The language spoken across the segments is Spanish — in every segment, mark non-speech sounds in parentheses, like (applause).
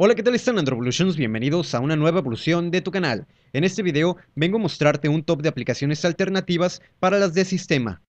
Hola, ¿qué tal están Androvolutions? Bienvenidos a una nueva evolución de tu canal. En este video vengo a mostrarte un top de aplicaciones alternativas para las de sistema.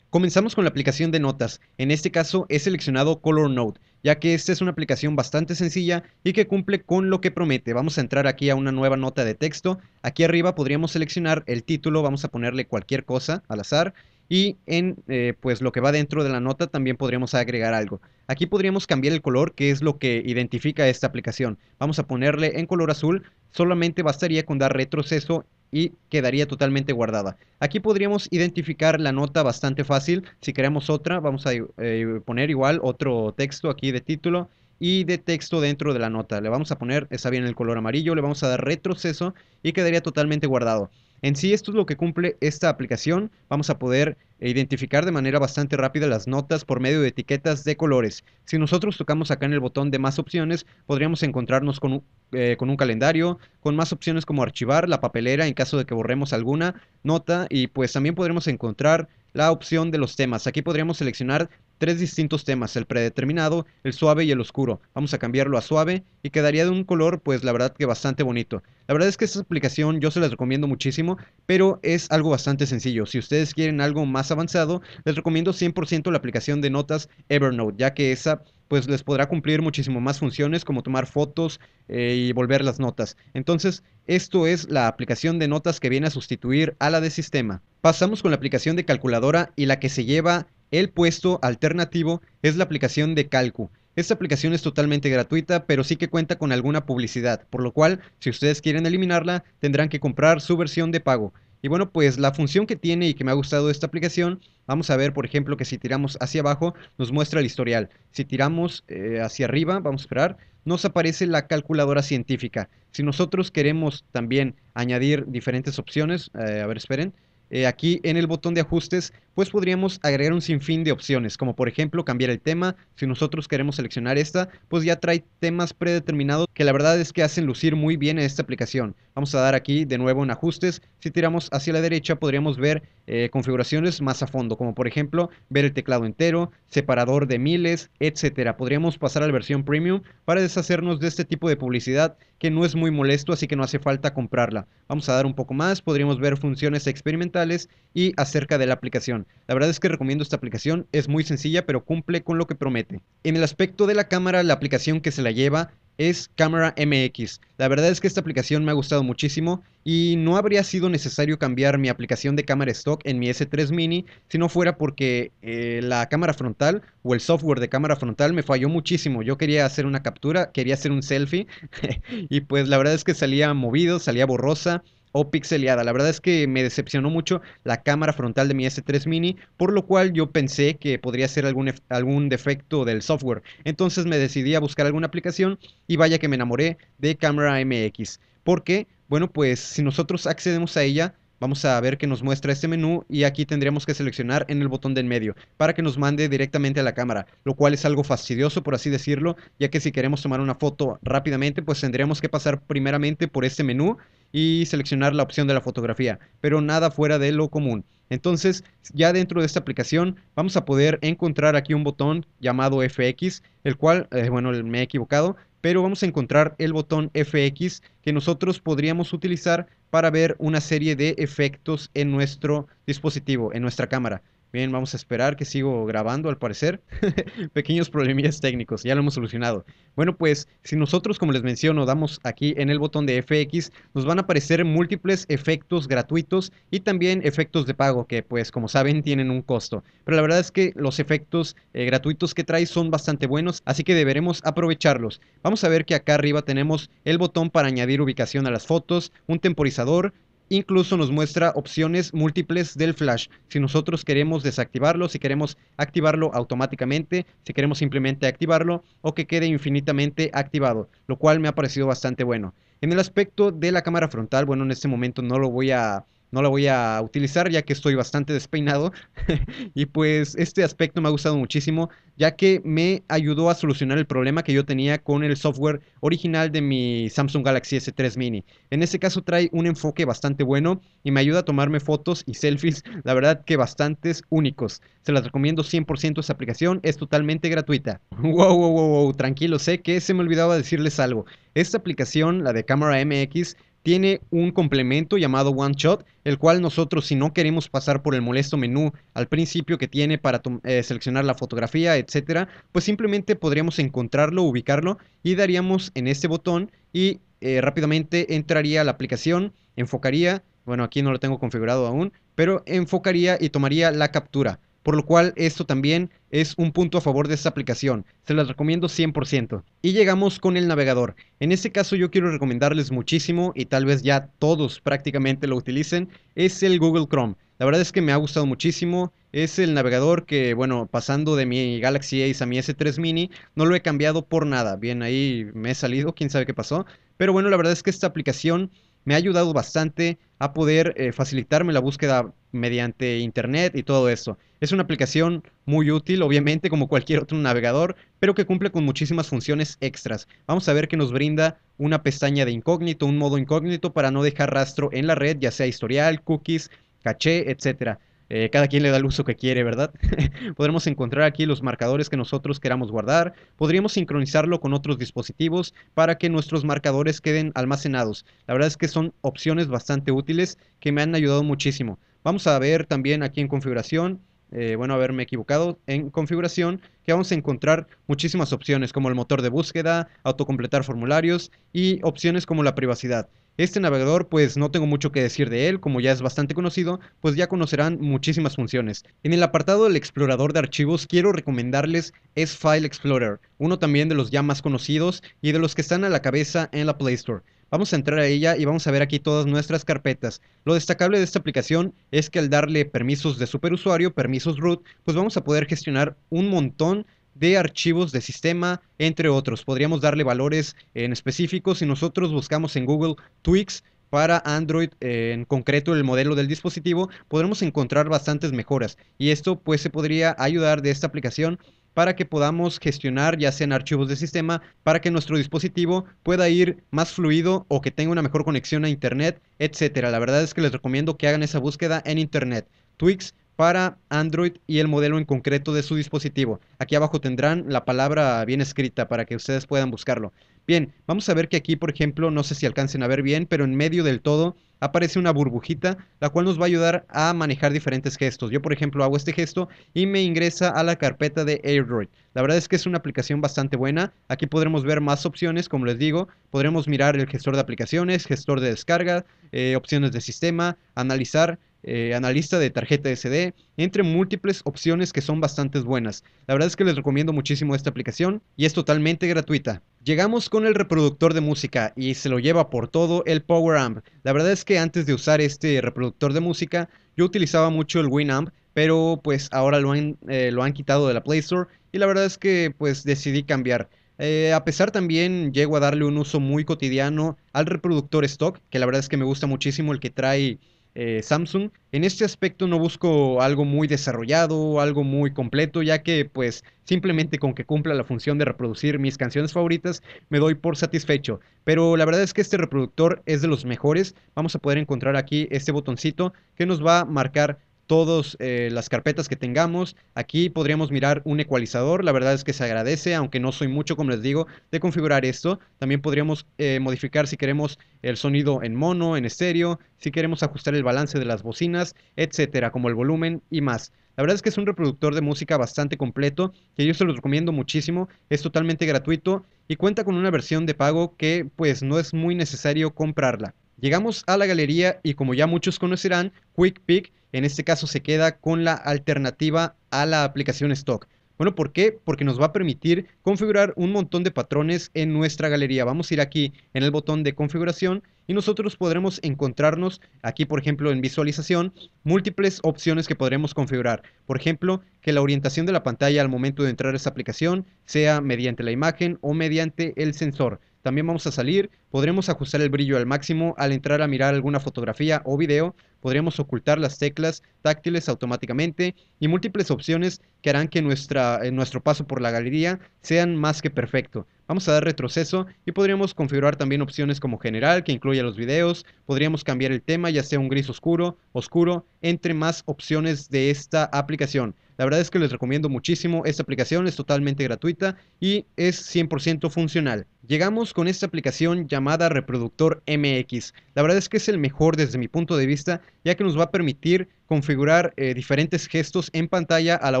Comenzamos con la aplicación de notas, en este caso he seleccionado Color Note, ya que esta es una aplicación bastante sencilla y que cumple con lo que promete. Vamos a entrar aquí a una nueva nota de texto, aquí arriba podríamos seleccionar el título, vamos a ponerle cualquier cosa al azar, y en eh, pues lo que va dentro de la nota también podríamos agregar algo. Aquí podríamos cambiar el color, que es lo que identifica esta aplicación. Vamos a ponerle en color azul, solamente bastaría con dar retroceso y quedaría totalmente guardada. Aquí podríamos identificar la nota bastante fácil. Si queremos otra, vamos a eh, poner igual otro texto aquí de título y de texto dentro de la nota. Le vamos a poner, está bien el color amarillo, le vamos a dar retroceso y quedaría totalmente guardado. En sí, esto es lo que cumple esta aplicación. Vamos a poder identificar de manera bastante rápida las notas por medio de etiquetas de colores. Si nosotros tocamos acá en el botón de más opciones, podríamos encontrarnos con un, eh, calendario, con más opciones como archivar, la papelera en caso de que borremos alguna nota y pues también podremos encontrar la opción de los temas. Aquí podríamos seleccionar tres distintos temas, el predeterminado, el suave y el oscuro. Vamos a cambiarlo a suave y quedaría de un color, pues la verdad que bastante bonito. La verdad es que esta aplicación yo se las recomiendo muchísimo, pero es algo bastante sencillo. Si ustedes quieren algo más avanzado, les recomiendo 100% la aplicación de notas Evernote, ya que esa pues les podrá cumplir muchísimo más funciones como tomar fotos eh, y volver las notas. Entonces, esto es la aplicación de notas que viene a sustituir a la de sistema. Pasamos con la aplicación de calculadora y la que se lleva el puesto alternativo es la aplicación de Calcu. Esta aplicación es totalmente gratuita, pero sí que cuenta con alguna publicidad, por lo cual, si ustedes quieren eliminarla, tendrán que comprar su versión de pago. Y bueno, pues la función que tiene y que me ha gustado esta aplicación, vamos a ver, por ejemplo, que si tiramos hacia abajo, nos muestra el historial. Si tiramos eh, hacia arriba, vamos a esperar, nos aparece la calculadora científica. Si nosotros queremos también añadir diferentes opciones, eh, a ver, esperen, eh, aquí en el botón de ajustes pues podríamos agregar un sinfín de opciones, como por ejemplo cambiar el tema, si nosotros queremos seleccionar esta, pues ya trae temas predeterminados que la verdad es que hacen lucir muy bien a esta aplicación. Vamos a dar aquí de nuevo en ajustes, si tiramos hacia la derecha podríamos ver eh, configuraciones más a fondo, como por ejemplo ver el teclado entero, separador de miles, etcétera. Podríamos pasar a la versión premium para deshacernos de este tipo de publicidad que no es muy molesto, así que no hace falta comprarla. Vamos a dar un poco más, podríamos ver funciones experimentales y acerca de la aplicación. La verdad es que recomiendo esta aplicación, es muy sencilla pero cumple con lo que promete. En el aspecto de la cámara, la aplicación que se la lleva es Camera MX. La verdad es que esta aplicación me ha gustado muchísimo y no habría sido necesario cambiar mi aplicación de cámara stock en mi S3 mini si no fuera porque eh, la cámara frontal o el software de cámara frontal me falló muchísimo. Yo quería hacer una captura, quería hacer un selfie (laughs) y pues la verdad es que salía movido, salía borrosa o pixeleada. La verdad es que me decepcionó mucho la cámara frontal de mi S3 Mini, por lo cual yo pensé que podría ser algún, algún defecto del software. Entonces me decidí a buscar alguna aplicación y vaya que me enamoré de Camera MX. Porque, bueno, pues si nosotros accedemos a ella, Vamos a ver que nos muestra este menú y aquí tendríamos que seleccionar en el botón de en medio para que nos mande directamente a la cámara, lo cual es algo fastidioso por así decirlo, ya que si queremos tomar una foto rápidamente pues tendríamos que pasar primeramente por este menú y seleccionar la opción de la fotografía, pero nada fuera de lo común. Entonces, ya dentro de esta aplicación vamos a poder encontrar aquí un botón llamado FX, el cual, eh, bueno, me he equivocado, pero vamos a encontrar el botón FX que nosotros podríamos utilizar para ver una serie de efectos en nuestro dispositivo, en nuestra cámara. Bien, vamos a esperar que sigo grabando al parecer. (laughs) Pequeños problemillas técnicos, ya lo hemos solucionado. Bueno, pues si nosotros, como les menciono, damos aquí en el botón de FX, nos van a aparecer múltiples efectos gratuitos y también efectos de pago que pues como saben tienen un costo. Pero la verdad es que los efectos eh, gratuitos que trae son bastante buenos, así que deberemos aprovecharlos. Vamos a ver que acá arriba tenemos el botón para añadir ubicación a las fotos, un temporizador, incluso nos muestra opciones múltiples del flash. Si nosotros queremos desactivarlo, si queremos activarlo automáticamente, si queremos simplemente activarlo o que quede infinitamente activado, lo cual me ha parecido bastante bueno. En el aspecto de la cámara frontal, bueno, en este momento no lo voy a no la voy a utilizar ya que estoy bastante despeinado. (laughs) y pues este aspecto me ha gustado muchísimo ya que me ayudó a solucionar el problema que yo tenía con el software original de mi Samsung Galaxy S3 Mini. En este caso trae un enfoque bastante bueno y me ayuda a tomarme fotos y selfies, (laughs) la verdad que bastantes únicos. Se las recomiendo 100% esta aplicación, es totalmente gratuita. (laughs) Wow, wow, wow, wow, tranquilo, sé que se me olvidaba decirles algo. Esta aplicación, la de Cámara MX, tiene un complemento llamado One Shot, el cual nosotros si no queremos pasar por el molesto menú al principio que tiene para eh, seleccionar la fotografía, etcétera, pues simplemente podríamos encontrarlo, ubicarlo y daríamos en este botón y eh, rápidamente entraría a la aplicación, enfocaría, bueno, aquí no lo tengo configurado aún, pero enfocaría y tomaría la captura por lo cual esto también es un punto a favor de esta aplicación, se las recomiendo 100%. Y llegamos con el navegador, en este caso yo quiero recomendarles muchísimo y tal vez ya todos prácticamente lo utilicen, es el Google Chrome. La verdad es que me ha gustado muchísimo, es el navegador que, bueno, pasando de mi Galaxy Ace a mi S3 Mini, no lo he cambiado por nada, bien ahí me he salido, quién sabe qué pasó, pero bueno, la verdad es que esta aplicación me ha ayudado bastante a poder eh, facilitarme la búsqueda mediante internet y todo eso. Es una aplicación muy útil, obviamente, como cualquier otro navegador, pero que cumple con muchísimas funciones extras. Vamos a ver que nos brinda una pestaña de incógnito, un modo incógnito para no dejar rastro en la red, ya sea historial, cookies, caché, etcétera. Eh, cada quien le da el uso que quiere, ¿verdad? (laughs) Podremos encontrar aquí los marcadores que nosotros queramos guardar. Podríamos sincronizarlo con otros dispositivos para que nuestros marcadores queden almacenados. La verdad es que son opciones bastante útiles que me han ayudado muchísimo. Vamos a ver también aquí en configuración. Eh, bueno, haberme equivocado en configuración, que vamos a encontrar muchísimas opciones como el motor de búsqueda, autocompletar formularios y opciones como la privacidad. Este navegador, pues no tengo mucho que decir de él, como ya es bastante conocido, pues ya conocerán muchísimas funciones. En el apartado del explorador de archivos quiero recomendarles es File Explorer, uno también de los ya más conocidos y de los que están a la cabeza en la Play Store. Vamos a entrar a ella y vamos a ver aquí todas nuestras carpetas. Lo destacable de esta aplicación es que al darle permisos de superusuario, permisos root, pues vamos a poder gestionar un montón de archivos de sistema, entre otros. Podríamos darle valores en específico si nosotros buscamos en Google Twix para Android eh, en concreto el modelo del dispositivo, podremos encontrar bastantes mejoras y esto pues se podría ayudar de esta aplicación para que podamos gestionar ya sean archivos de sistema, para que nuestro dispositivo pueda ir más fluido o que tenga una mejor conexión a internet, etcétera. La verdad es que les recomiendo que hagan esa búsqueda en internet. Twix para Android y el modelo en concreto de su dispositivo. Aquí abajo tendrán la palabra bien escrita para que ustedes puedan buscarlo. Bien, vamos a ver que aquí, por ejemplo, no sé si alcancen a ver bien, pero en medio del todo aparece una burbujita, la cual nos va a ayudar a manejar diferentes gestos. Yo, por ejemplo, hago este gesto y me ingresa a la carpeta de Android La verdad es que es una aplicación bastante buena. Aquí podremos ver más opciones, como les digo. Podremos mirar el gestor de aplicaciones, gestor de descarga, eh, opciones de sistema, analizar eh, analista de tarjeta SD, entre múltiples opciones que son bastante buenas. La verdad es que les recomiendo muchísimo esta aplicación y es totalmente gratuita. Llegamos con el reproductor de música y se lo lleva por todo el PowerAmp La verdad es que antes de usar este reproductor de música yo utilizaba mucho el Winamp, pero pues ahora lo han, eh, lo han quitado de la Play Store y la verdad es que pues decidí cambiar. Eh, a pesar también llego a darle un uso muy cotidiano al reproductor stock, que la verdad es que me gusta muchísimo el que trae eh, Samsung. En este aspecto no busco algo muy desarrollado, algo muy completo, ya que pues simplemente con que cumpla la función de reproducir mis canciones favoritas me doy por satisfecho. Pero la verdad es que este reproductor es de los mejores. Vamos a poder encontrar aquí este botoncito que nos va a marcar todas eh, las carpetas que tengamos. Aquí podríamos mirar un ecualizador, la verdad es que se agradece, aunque no soy mucho, como les digo, de configurar esto. También podríamos eh, modificar si queremos el sonido en mono, en estéreo, si queremos ajustar el balance de las bocinas, etcétera, como el volumen y más. La verdad es que es un reproductor de música bastante completo, que yo se los recomiendo muchísimo, es totalmente gratuito y cuenta con una versión de pago que pues no es muy necesario comprarla. Llegamos a la galería y como ya muchos conocerán, Quick Pick en este caso se queda con la alternativa a la aplicación Stock. Bueno, ¿por qué? Porque nos va a permitir configurar un montón de patrones en nuestra galería. Vamos a ir aquí en el botón de configuración y nosotros podremos encontrarnos aquí, por ejemplo, en visualización, múltiples opciones que podremos configurar. Por ejemplo, que la orientación de la pantalla al momento de entrar a esa aplicación sea mediante la imagen o mediante el sensor. También vamos a salir, podremos ajustar el brillo al máximo al entrar a mirar alguna fotografía o video, podremos ocultar las teclas táctiles automáticamente y múltiples opciones que harán que nuestra, eh, nuestro paso por la galería sean más que perfecto. Vamos a dar retroceso y podríamos configurar también opciones como general, que incluya los videos, podríamos cambiar el tema, ya sea un gris oscuro, oscuro, entre más opciones de esta aplicación. La verdad es que les recomiendo muchísimo. Esta aplicación es totalmente gratuita y es 100% funcional. Llegamos con esta aplicación llamada Reproductor MX. La verdad es que es el mejor desde mi punto de vista, ya que nos va a permitir configurar eh, diferentes gestos en pantalla a la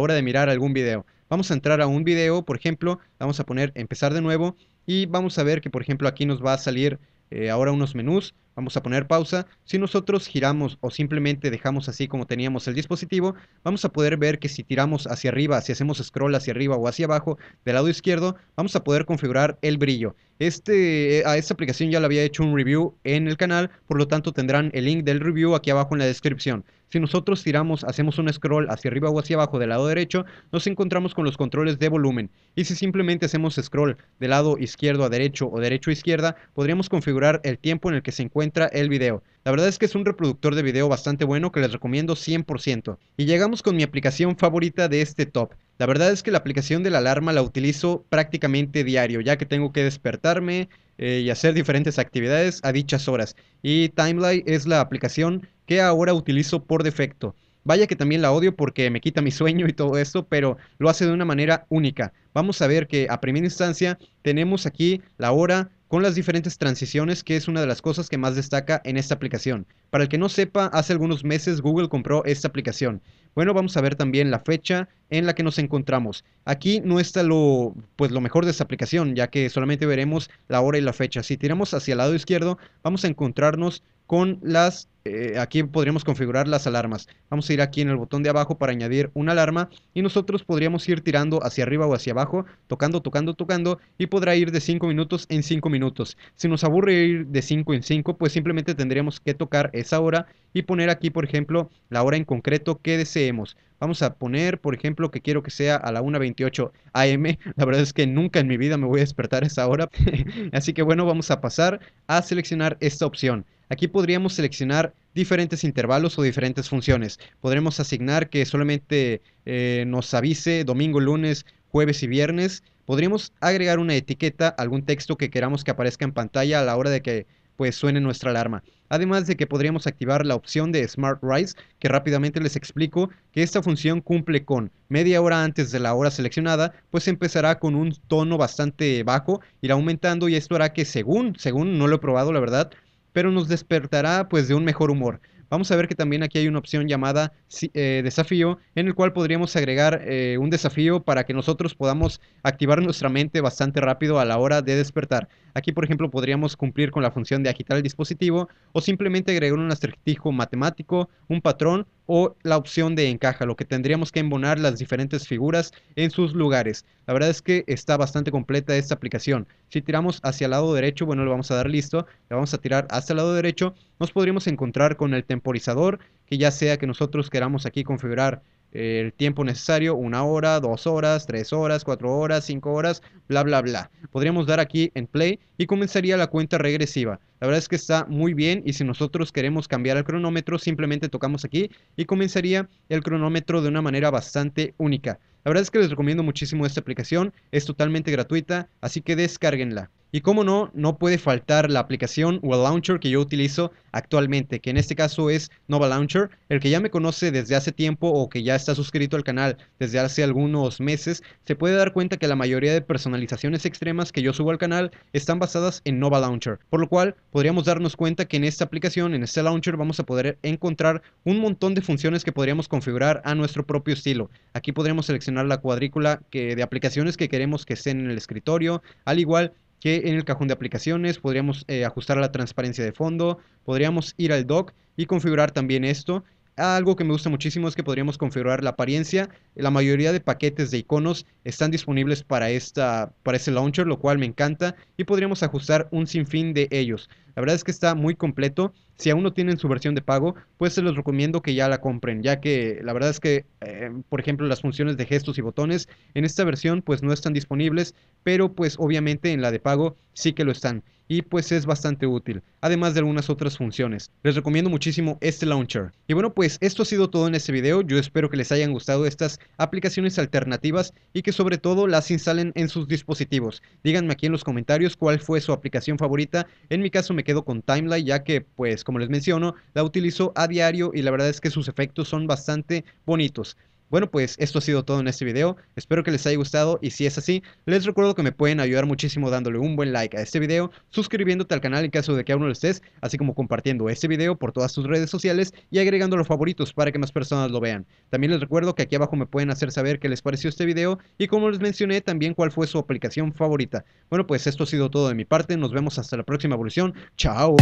hora de mirar algún video. Vamos a entrar a un video, por ejemplo, vamos a poner empezar de nuevo y vamos a ver que, por ejemplo, aquí nos va a salir eh, ahora unos menús vamos a poner pausa. Si nosotros giramos o simplemente dejamos así como teníamos el dispositivo, vamos a poder ver que si tiramos hacia arriba, si hacemos scroll hacia arriba o hacia abajo del lado izquierdo, vamos a poder configurar el brillo. Este, eh, a esta aplicación ya le había hecho un review en el canal, por lo tanto tendrán el link del review aquí abajo en la descripción. Si nosotros tiramos, hacemos un scroll hacia arriba o hacia abajo del lado derecho, nos encontramos con los controles de volumen. Y si simplemente hacemos scroll de lado izquierdo a derecho o derecho a izquierda, podríamos configurar el tiempo en el que se encuentra el video. La verdad es que es un reproductor de video bastante bueno que les recomiendo 100%. Y llegamos con mi aplicación favorita de este top. La verdad es que la aplicación de la alarma la utilizo prácticamente diario, ya que tengo que despertarme, eh, y hacer diferentes actividades a dichas horas. Y Timeline es la aplicación que ahora utilizo por defecto. Vaya que también la odio porque me quita mi sueño y todo esto, pero lo hace de una manera única. Vamos a ver que a primera instancia tenemos aquí la hora con las diferentes transiciones, que es una de las cosas que más destaca en esta aplicación. Para el que no sepa, hace algunos meses Google compró esta aplicación bueno, vamos a ver también la fecha en la que nos encontramos. Aquí no está lo, pues lo mejor de esta aplicación, ya que solamente veremos la hora y la fecha. Si tiramos hacia el lado izquierdo, vamos a encontrarnos con las, eh, aquí podríamos configurar las alarmas. Vamos a ir aquí en el botón de abajo para añadir una alarma y nosotros podríamos ir tirando hacia arriba o hacia abajo, tocando, tocando, tocando y podrá ir de 5 minutos en 5 minutos. Si nos aburre ir de 5 en 5, pues simplemente tendríamos que tocar esa hora y poner aquí, por ejemplo, la hora en concreto que deseemos. Vamos a poner, por ejemplo, que quiero que sea a la 1.28 AM. (laughs) La verdad es que nunca en mi vida me voy a despertar a esa hora. (laughs) Así que bueno, vamos a pasar a seleccionar esta opción. Aquí podríamos seleccionar diferentes intervalos o diferentes funciones. Podremos asignar que solamente eh, nos avise domingo, lunes, jueves y viernes. Podríamos agregar una etiqueta, algún texto que queramos que aparezca en pantalla a la hora de que pues suene nuestra alarma. Además de que podríamos activar la opción de Smart Rise, que rápidamente les explico que esta función cumple con media hora antes de la hora seleccionada, pues empezará con un tono bastante bajo, irá aumentando y esto hará que según, según no lo he probado la verdad, pero nos despertará pues de un mejor humor vamos a ver que también aquí hay una opción llamada eh, desafío, en el cual podríamos agregar eh, un desafío para que nosotros podamos activar nuestra mente bastante rápido a la hora de despertar. Aquí, por ejemplo, podríamos cumplir con la función de agitar el dispositivo o simplemente agregar un acertijo matemático, un patrón o la opción de encaja, lo que tendríamos que embonar las diferentes figuras en sus lugares. La verdad es que está bastante completa esta aplicación. Si tiramos hacia el lado derecho, bueno, lo vamos a dar listo, le vamos a tirar hacia el lado derecho nos podríamos encontrar con el temporizador, que ya sea que nosotros queramos aquí configurar eh, el tiempo necesario, una hora, dos horas, tres horas, cuatro horas, cinco horas, bla, bla, bla. Podríamos dar aquí en play y comenzaría la cuenta regresiva. La verdad es que está muy bien y si nosotros queremos cambiar el cronómetro, simplemente tocamos aquí y comenzaría el cronómetro de una manera bastante única. La verdad es que les recomiendo muchísimo esta aplicación, es totalmente gratuita, así que descárguenla. Y como no, no puede faltar la aplicación o el launcher que yo utilizo actualmente, que en este caso es Nova Launcher. El que ya me conoce desde hace tiempo o que ya está suscrito al canal desde hace algunos meses, se puede dar cuenta que la mayoría de personalizaciones extremas que yo subo al canal están basadas en Nova Launcher, por lo cual podríamos darnos cuenta que en esta aplicación, en este launcher, vamos a poder encontrar un montón de funciones que podríamos configurar a nuestro propio estilo. Aquí podríamos seleccionar la cuadrícula que, de aplicaciones que queremos que estén en el escritorio, al igual que en el cajón de aplicaciones podríamos eh, ajustar la transparencia de fondo, podríamos ir al dock y configurar también esto algo que me gusta muchísimo es que podríamos configurar la apariencia. La mayoría de paquetes de iconos están disponibles para, esta, para este launcher, lo cual me encanta. Y podríamos ajustar un sinfín de ellos. La verdad es que está muy completo. Si aún no tienen su versión de pago, pues se los recomiendo que ya la compren, ya que la verdad es que, eh, por ejemplo, las funciones de gestos y botones en esta versión pues no están disponibles, pero pues obviamente en la de pago sí que lo están y pues es bastante útil, además de algunas otras funciones. Les recomiendo muchísimo este launcher. Y bueno, pues esto ha sido todo en este video, yo espero que les hayan gustado estas aplicaciones alternativas y que sobre todo las instalen en sus dispositivos. Díganme aquí en los comentarios cuál fue su aplicación favorita, en mi caso me quedo con Timeline ya que pues como les menciono, la utilizo a diario y la verdad es que sus efectos son bastante bonitos. Bueno, pues esto ha sido todo en este video, espero que les haya gustado y si es así, les recuerdo que me pueden ayudar muchísimo dándole un buen like a este video, suscribiéndote al canal en caso de que aún no lo estés, así como compartiendo este video por todas Sus redes sociales y agregando los favoritos para que más personas lo vean. También les recuerdo que aquí abajo me pueden hacer saber qué les pareció este video y como les mencioné también cuál fue su aplicación favorita. Bueno, pues esto ha sido todo de mi parte, nos vemos hasta la próxima evolución, chao.